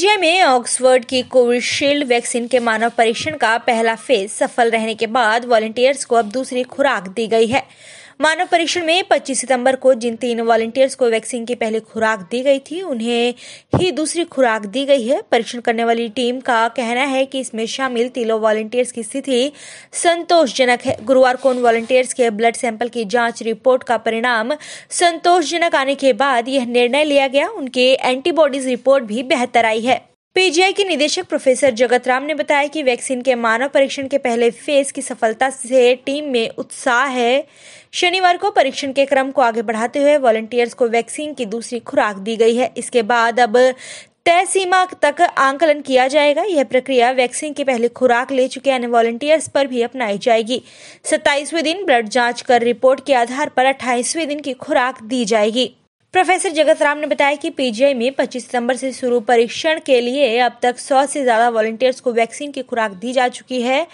Belgium में Oxford की Covishield vaccine के मानव परीक्षण का पहला फेज सफल रहने के बाद वॉलेंटियर्स को अब दूसरी खुराक दी गई है मानव परीक्षण में 25 सितंबर को जिन तीन वॉलेंटियर्स को वैक्सीन की पहली खुराक दी गई थी उन्हें ही दूसरी खुराक दी गई है परीक्षण करने वाली टीम का कहना है कि इसमें शामिल तीनों वॉलेंटियर्स की स्थिति संतोषजनक है गुरुवार को उन वॉलेंटियर्स के ब्लड सैंपल की जांच रिपोर्ट का परिणाम संतोषजनक आने के बाद यह निर्णय लिया गया उनके एंटीबॉडीज रिपोर्ट भी बेहतर आई है पीजीआई के निदेशक प्रोफेसर जगत राम ने बताया कि वैक्सीन के मानव परीक्षण के पहले फेज की सफलता से टीम में उत्साह है शनिवार को परीक्षण के क्रम को आगे बढ़ाते हुए वॉलंटियर्स को वैक्सीन की दूसरी खुराक दी गई है इसके बाद अब तय सीमा तक आंकलन किया जाएगा यह प्रक्रिया वैक्सीन की पहली खुराक ले चुके अन्य वॉलंटियर्स पर भी अपनाई जाएगी सत्ताईसवें दिन ब्लड जांच कर रिपोर्ट के आधार पर अट्ठाईसवें दिन की खुराक दी जाएगी प्रोफेसर जगत राम ने बताया कि पीजीआई में 25 सितंबर से शुरू परीक्षण के लिए अब तक 100 से ज्यादा वॉलंटियर्स को वैक्सीन की खुराक दी जा चुकी है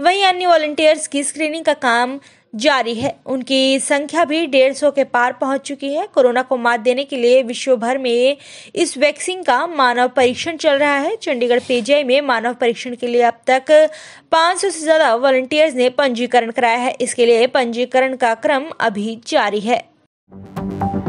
वहीं अन्य वॉलंटियर्स की स्क्रीनिंग का काम जारी है उनकी संख्या भी डेढ़ सौ के पार पहुंच चुकी है कोरोना को मात देने के लिए विश्व भर में इस वैक्सीन का मानव परीक्षण चल रहा है चंडीगढ़ पीजीआई में मानव परीक्षण के लिए अब तक 500 से ज्यादा वॉलंटियर्स ने पंजीकरण कराया है इसके लिए पंजीकरण का क्रम अभी जारी है